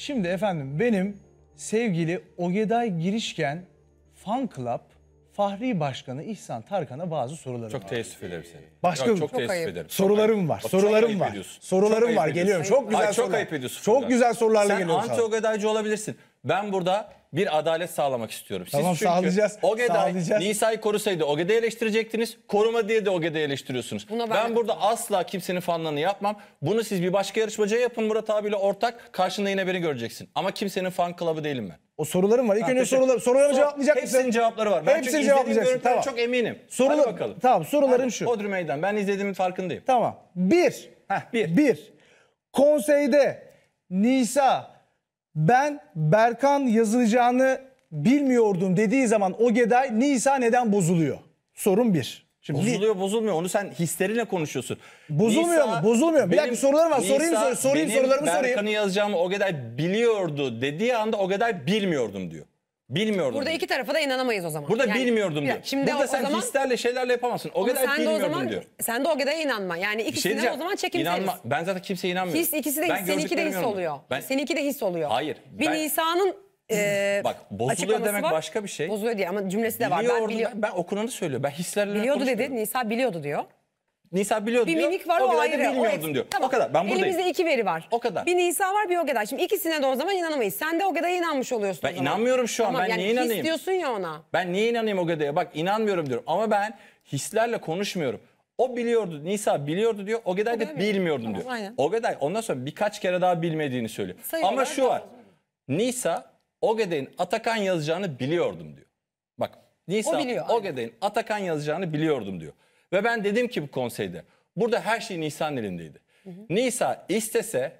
Şimdi efendim benim sevgili Ogeday Girişken Fan Club Fahri Başkanı İhsan Tarkan'a bazı sorularım var. Çok teessüf ederim seni. Başka çok, çok teessüf ederim. Sorularım var. Bak, sorularım var. Sorularım var. Geliyorum. Çok güzel Ay, çok ayıp ediyorsun. Çok güzel sorularla Sen geliyorum. Sen anti Ogedaycı olabilirsin. Ben burada bir adalet sağlamak istiyorum. Siz Tamam, çünkü sağlayacağız, Ogeday, sağlayacağız. Nisa'yı korusaydı Ogeday'ı eleştirecektiniz. Koruma diye de Ogeday'ı eleştiriyorsunuz. Buna ben- ben, burada asla kimsenin fanlığını yapmam. Bunu siz bir başka yarışmacıya yapın Murat abiyle ortak. Karşında yine beni göreceksin. Ama kimsenin fan club'ı değilim ben. O sorularım var. İlk önce teşekkür- sorular, sorularımı cevaplayacak mısın? Hepsinin cevapları var. Ben Hepsini çünkü cevaplayacaksın, tamam. çok eminim. Sorular- Hadi bakalım. Tamam, sorularım şu. Odri Meydan. Ben izlediğimin farkındayım. Tamam. Bir. Heh, bir. bir. Konseyde Nisa ben Berkan yazılacağını bilmiyordum dediği zaman o Geday Nisa neden bozuluyor? Sorun bir. Şimdi Bozuluyor bozulmuyor onu sen hislerine konuşuyorsun. Bozulmuyor Nisa, mu? Bozulmuyor. Bir dakika sorularım var. sorayım Nisa, sorayım benim sorularımı sorayım. Berkan'ı yazacağımı o geday biliyordu dediği anda o geday bilmiyordum diyor. Bilmiyordum. Burada diyor. iki tarafa da inanamayız o zaman. Burada yani, bilmiyordum diyor. Şimdi Burada o, sen o zaman, hislerle şeylerle yapamazsın. O kadar bilmiyordum o zaman, diyor. Sen de o kadar inanma. Yani ikisine şey o zaman çekimseriz. İnanma. Ben zaten kimseye inanmıyorum. His ikisi de his. Seninki de his oluyor. Ben, Seninki de his oluyor. Hayır. Bir Nisan'ın e, Bak bozuluyor demek var. başka bir şey. Bozuluyor diye ama cümlesi de var. ben, biliyor... ben, ben okunanı söylüyorum. Ben hislerle Biliyordu dedi. Nisa biliyordu diyor. Nisa biliyordu bir diyor. mimik var o, o ayrı. O bilmiyordum o diyor. Tamam. O kadar ben buradayım. Elimizde iki veri var. O kadar. Bir Nisa var bir Ogeday. Şimdi ikisine de o zaman inanamayız. Sen de Ogeday'a inanmış oluyorsun Ben inanmıyorum şu an ben yani niye inanayım? diyorsun ya ona. Ben niye inanayım Ogeday'a bak inanmıyorum diyorum. Ama ben hislerle konuşmuyorum. O biliyordu, Nisa biliyordu diyor. Ogeday da bilmiyordum tamam, diyor. Aynen. Ogeday ondan sonra birkaç kere daha bilmediğini söylüyor. Sayın Ama şu var. Nisa Ogeday'ın Atakan yazacağını biliyordum diyor. Bak Nisa Ogeday'ın Atakan yazacağını biliyordum diyor. Ve ben dedim ki bu konseyde burada her şey Nisan elindeydi. Hı hı. Nisa istese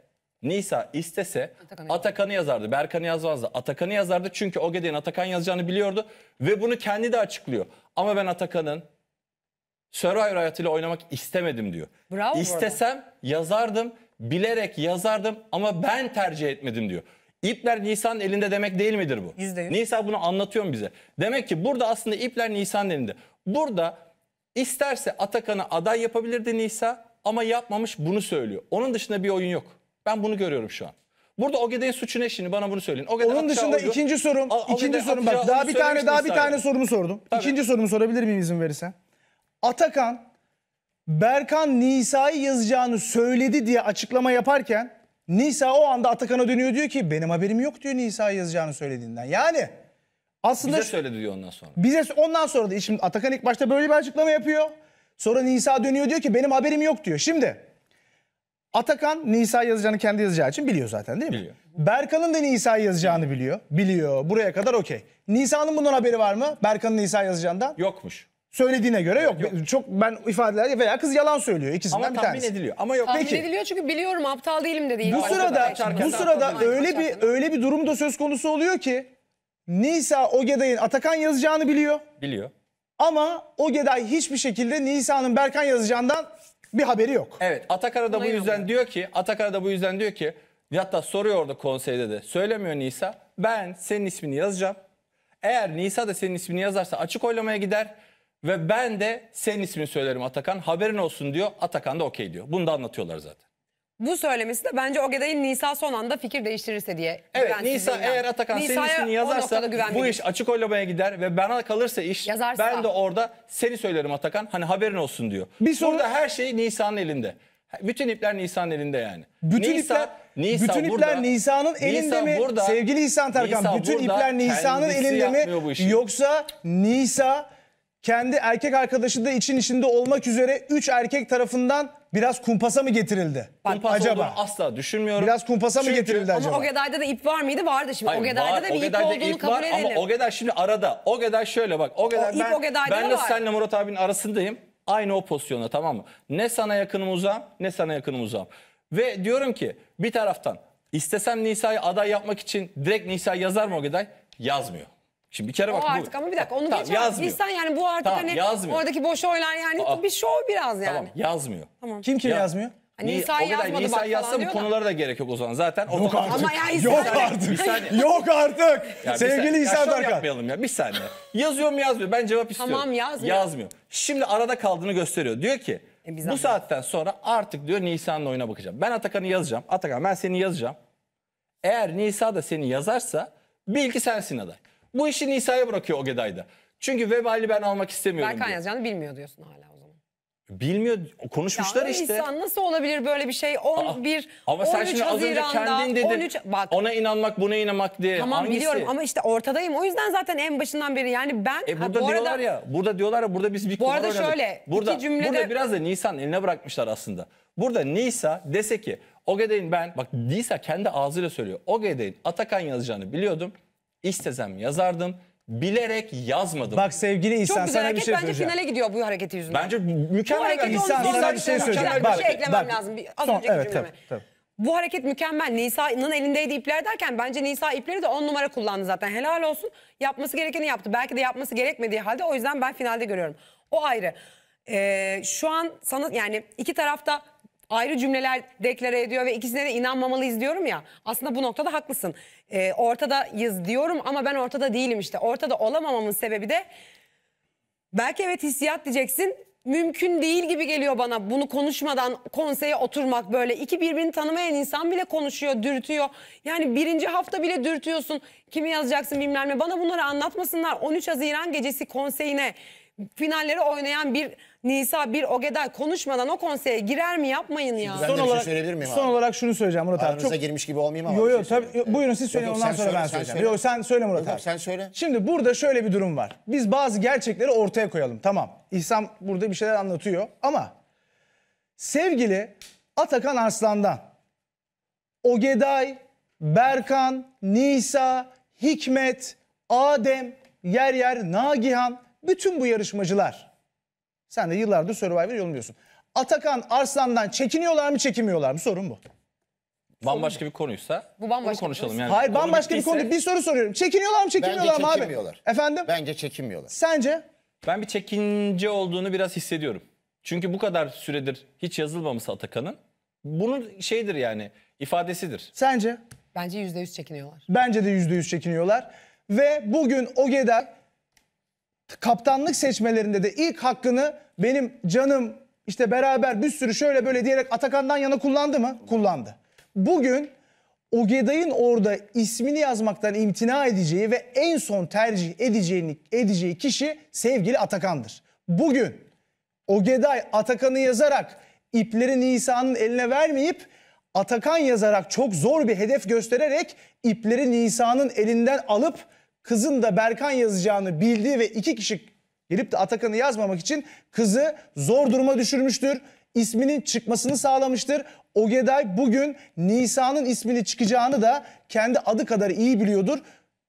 Nisa istese Atakan'ı Atakan yazardı. Berkan'ı yazmazdı. Atakan'ı yazardı çünkü o gecenin Atakan yazacağını biliyordu ve bunu kendi de açıklıyor. Ama ben Atakan'ın Survivor hayatıyla oynamak istemedim diyor. Bravo İstesem yazardım, bilerek yazardım ama ben tercih etmedim diyor. İpler Nisan elinde demek değil midir bu? %100. Nisa bunu anlatıyor bize. Demek ki burada aslında ipler Nisan elinde. Burada İsterse Atakan'ı aday yapabilirdi Nisa ama yapmamış bunu söylüyor. Onun dışında bir oyun yok. Ben bunu görüyorum şu an. Burada Ogedey'in suçu ne şimdi bana bunu söyleyin. Ogede Onun dışında oldu. ikinci sorum, Al, ikinci Ogede, sorum bak daha bir tane daha bir tane sorumu sordum. Tabii. İkinci sorumu sorabilir miyim izin verirsen? Atakan Berkan Nisa'yı yazacağını söyledi diye açıklama yaparken Nisa o anda Atakan'a dönüyor diyor ki benim haberim yok diyor Nisa'yı yazacağını söylediğinden. Yani aslında bize söyledi diyor ondan sonra. Bize ondan sonra da şimdi Atakan ilk başta böyle bir açıklama yapıyor. Sonra Nisa dönüyor diyor ki benim haberim yok diyor. Şimdi Atakan Nisa yazacağını kendi yazacağı için biliyor zaten değil mi? Biliyor. Berkan'ın da Nisa yazacağını biliyor. Biliyor. Buraya kadar okey. Nisa'nın bundan haberi var mı? Berkan'ın Nisa yazacağından? Yokmuş. Söylediğine göre yok. yok. Çok ben ifadeler veya kız yalan söylüyor. İkisinden Ama bir tahmin ediliyor. Ama yok. Tahmin Peki. ediliyor çünkü biliyorum aptal değilim de değil. Bu sırada bu sırada öyle bir öyle bir durum da söz konusu oluyor ki Nisa Ogeday'ın Atakan yazacağını biliyor. Biliyor. Ama Ogeday hiçbir şekilde Nisa'nın Berkan yazacağından bir haberi yok. Evet Atakar'a da bu yüzden diyor ki Atakar'a da bu yüzden diyor ki hatta soruyor orada konseyde de söylemiyor Nisa ben senin ismini yazacağım. Eğer Nisa da senin ismini yazarsa açık oylamaya gider ve ben de senin ismini söylerim Atakan haberin olsun diyor Atakan da okey diyor. Bunu da anlatıyorlar zaten bu söylemesi de bence Ogeday'ın Nisa son anda fikir değiştirirse diye. Evet Nisa eğer Atakan Nisa'ya senin ismini yazarsa bu iş açık oylamaya gider ve bana kalırsa iş Yazarsa. ben de orada seni söylerim Atakan hani haberin olsun diyor. Bir soru- Burada her şey Nisa'nın elinde. Bütün ipler Nisa'nın elinde yani. Bütün Nisa- ipler Nisa bütün ipler burada- Nisa'nın elinde Nisa mi? burada- Sevgili İhsan Tarkan Nisa bütün ipler Nisa'nın elinde mi? Yoksa Nisa kendi erkek arkadaşı da için içinde olmak üzere 3 erkek tarafından biraz kumpasa mı getirildi? Kumpas acaba asla düşünmüyorum. Biraz kumpasa Çünkü, mı getirildi acaba? Ama Ogeday'da da ip var mıydı? Vardı şimdi. Hayır, Ogeday'da var, da bir Ogeday'da ip olduğunu ip kabul var, edelim. Ama Ogeday şimdi arada. Ogeday şöyle bak. Ogeday, o ben, ben de senle Murat abinin arasındayım. Aynı o pozisyonda tamam mı? Ne sana yakınım uzağım ne sana yakınım uzağım. Ve diyorum ki bir taraftan istesem Nisa'yı aday yapmak için direkt Nisa yazar mı Ogeday? Yazmıyor. Şimdi bir kere bak o artık bu... ama bir dakika onu tamam, geçer. Yazmıyor. İnsan yani bu artık tamam, hani yazmıyor. oradaki boş oylar yani Aa, bir şov biraz yani. Tamam yazmıyor. Tamam. Kim kim ya, yazmıyor? Hani O yazmadı Nisa yazsa bu konulara da gerek yok o zaman. Zaten o yok zaman... artık. Ama ya İsa... yok artık. yok artık. Sevgili İsa Tarkan. yapmayalım ya bir saniye. Yazıyor mu yazmıyor? Ben cevap istiyorum. Tamam yazmıyor. Yazmıyor. Şimdi arada kaldığını gösteriyor. Diyor ki e, bu saatten sonra artık diyor Nisa'nın oyuna bakacağım. Ben Atakan'ı yazacağım. Atakan ben seni yazacağım. Eğer Nisa da seni yazarsa bil ki sensin aday. Bu işi Nisa'ya bırakıyor o Geday'da Çünkü vebali ben almak istemiyorum Berkan diyor. yazacağını bilmiyor diyorsun hala o zaman. Bilmiyor konuşmuşlar Ya işte. insan nasıl olabilir böyle bir şey? 11, Ama 13 sen şimdi az önce Haziran'da, kendin dedin 13... Bak ona inanmak buna inanmak diye. tamam Hangisi? biliyorum ama işte ortadayım. O yüzden zaten en başından beri yani ben... E Ha, burada diyorlar ya, burada diyorlar ya, burada biz bir kumar arada oynadık. şöyle, burada, iki cümlede- Burada biraz da Nisan eline bırakmışlar aslında. Burada Nisa dese ki, Ogeday'ın ben, bak Nisa kendi ağzıyla söylüyor. Ogeday'ın Atakan yazacağını biliyordum istesem yazardım. Bilerek yazmadım. Bak sevgili İhsan Çok güzel sana bir hareket şey bence finale gidiyor bu hareketi yüzünden. Bence mükemmel hareketi İhsan, sana bir şey söyleyeceğim. Bir şey eklemem bak. lazım. Bir- Az Son- önceki evet, cümleme. tabii, tabii. Bu hareket mükemmel. Nisa'nın elindeydi ipler derken bence Nisa ipleri de on numara kullandı zaten. Helal olsun. Yapması gerekeni yaptı. Belki de yapması gerekmediği halde o yüzden ben finalde görüyorum. O ayrı. Ee, şu an sana yani iki tarafta ayrı cümleler deklare ediyor ve ikisine de inanmamalıyız diyorum ya. Aslında bu noktada haklısın. Ee, ortadayız diyorum ama ben ortada değilim işte. Ortada olamamamın sebebi de belki evet hissiyat diyeceksin. Mümkün değil gibi geliyor bana bunu konuşmadan konseye oturmak böyle. iki birbirini tanımayan insan bile konuşuyor, dürtüyor. Yani birinci hafta bile dürtüyorsun. Kimi yazacaksın bilmem ne. Bana bunları anlatmasınlar. 13 Haziran gecesi konseyine finalleri oynayan bir Nisa bir Ogeday konuşmadan o konseye girer mi yapmayın ya. Ben de Son bir şey söyleyebilir miyim Son abi? olarak şunu söyleyeceğim Murat abi. Çok girmiş gibi olmayayım ama. Yok yok yo şey tabii yo, buyurun siz Yok, söyleyin yok, ondan sonra söyle, ben söyleyeceğim. söyle. Yok sen söyle Murat Yok, abi. sen söyle. Şimdi burada şöyle bir durum var. Biz bazı gerçekleri ortaya koyalım. Tamam. İhsan burada bir şeyler anlatıyor ama sevgili Atakan Arslan'dan Ogeday, Berkan, Nisa, Hikmet, Adem, yer yer Nagihan bütün bu yarışmacılar sen de yıllardır Survivor yorumluyorsun. Atakan Arslan'dan çekiniyorlar mı çekiniyorlar mı? Sorun bu. Bambaşka bir konuysa Bu bambaşka bunu bir konuşalım. Yani Hayır konu bambaşka bir konu. Bir soru soruyorum. Çekiniyorlar mı çekinmiyorlar mı abi? çekinmiyorlar. Efendim? Bence çekinmiyorlar. Sence? Ben bir çekince olduğunu biraz hissediyorum. Çünkü bu kadar süredir hiç yazılmaması Atakan'ın. Bunun şeydir yani ifadesidir. Sence? Bence %100 çekiniyorlar. Bence de %100 çekiniyorlar. Ve bugün Ogeda kaptanlık seçmelerinde de ilk hakkını benim canım işte beraber bir sürü şöyle böyle diyerek Atakan'dan yana kullandı mı? Kullandı. Bugün Ogeday'ın orada ismini yazmaktan imtina edeceği ve en son tercih edeceğini, edeceği kişi sevgili Atakan'dır. Bugün Ogeday Atakan'ı yazarak ipleri Nisa'nın eline vermeyip Atakan yazarak çok zor bir hedef göstererek ipleri Nisa'nın elinden alıp kızın da Berkan yazacağını bildiği ve iki kişi gelip de Atakan'ı yazmamak için kızı zor duruma düşürmüştür. İsminin çıkmasını sağlamıştır. Ogeday bugün Nisa'nın ismini çıkacağını da kendi adı kadar iyi biliyordur.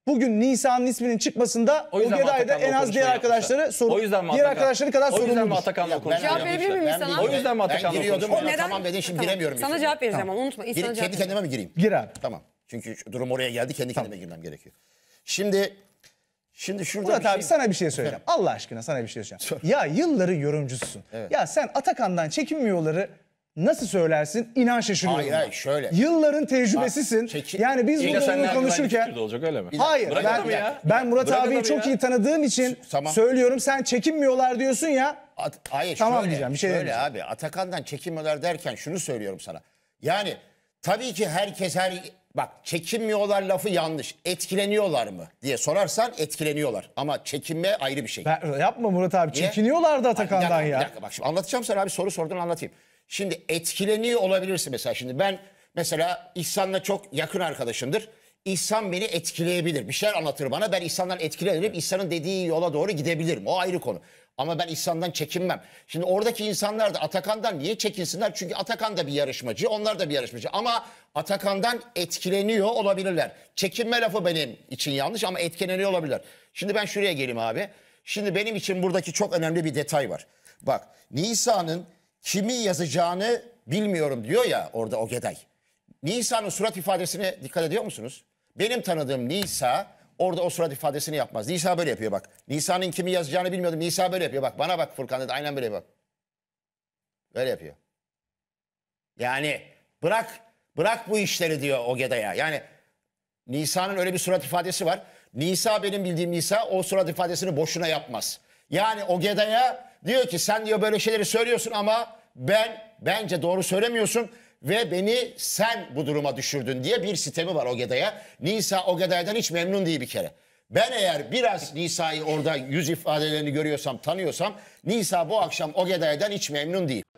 Bugün Nisa'nın isminin çıkmasında O yüzden en az diğer arkadaşları yapmışlar? sorun, O yüzden mi diğer Atakan- arkadaşları kadar O yüzden mi Atakan'la Ya, Cevap verebilir miyim Ben sana? O yüzden mi Atakan'la Ben giriyordum. O neden- Tamam dedin şimdi giremiyorum. Sana cevap vereceğim ama unutma. İlk Gir, kendi kendime mi gireyim? Gir abi. Tamam. Çünkü durum oraya geldi kendi kendime girmem gerekiyor. Şimdi Şimdi şurada Murat şey... abi sana bir şey söyleyeceğim. Allah aşkına sana bir şey söyleyeceğim. Sor. Ya yılları yorumcusun. Evet. Ya sen Atakan'dan çekinmiyorları nasıl söylersin? İnan şaşırıyorum. Hayır, hayır şöyle. Yılların tecrübesisin. Bak, çekin... Yani biz Yine bunu konuşurken... Şey olacak öyle mi? Hayır. Bırak ben, ya. ben Murat Bırak abiyi çok ya. iyi tanıdığım için tamam. söylüyorum. Sen çekinmiyorlar diyorsun ya. At, hayır tamam şöyle, diyeceğim, bir şey şöyle abi Atakan'dan çekinmiyorlar derken şunu söylüyorum sana. Yani tabii ki herkes her Bak çekinmiyorlar lafı yanlış. Etkileniyorlar mı diye sorarsan etkileniyorlar. Ama çekinme ayrı bir şey. Ben, yapma Murat abi. Niye? Çekiniyorlardı Atakan'dan Ay, bir dakika, ya. Bir dakika bak şimdi anlatacağım sana abi soru sordun anlatayım. Şimdi etkileniyor olabilirsin mesela şimdi ben mesela İhsan'la çok yakın arkadaşımdır. İhsan beni etkileyebilir. Bir şeyler anlatır bana. Ben İhsan'dan etkilenirim. İhsan'ın dediği yola doğru gidebilirim. O ayrı konu. Ama ben İhsan'dan çekinmem. Şimdi oradaki insanlar da Atakan'dan niye çekinsinler? Çünkü Atakan da bir yarışmacı, onlar da bir yarışmacı. Ama Atakan'dan etkileniyor olabilirler. Çekinme lafı benim için yanlış ama etkileniyor olabilirler. Şimdi ben şuraya geleyim abi. Şimdi benim için buradaki çok önemli bir detay var. Bak Nisa'nın kimi yazacağını bilmiyorum diyor ya orada o geday. Nisa'nın surat ifadesine dikkat ediyor musunuz? Benim tanıdığım Nisa Orada o surat ifadesini yapmaz. Nisa böyle yapıyor bak. Nisa'nın kimi yazacağını bilmiyordum. Nisa böyle yapıyor bak. Bana bak Furkan dedi. Aynen böyle bak. Böyle yapıyor. Yani bırak bırak bu işleri diyor Ogeda'ya. Yani Nisa'nın öyle bir surat ifadesi var. Nisa benim bildiğim Nisa o surat ifadesini boşuna yapmaz. Yani Ogeda'ya diyor ki sen diyor böyle şeyleri söylüyorsun ama ben bence doğru söylemiyorsun ve beni sen bu duruma düşürdün diye bir sitemi var Ogeday'a. Nisa Ogeday'dan hiç memnun değil bir kere. Ben eğer biraz Nisa'yı orada yüz ifadelerini görüyorsam, tanıyorsam Nisa bu akşam Ogeday'dan hiç memnun değil.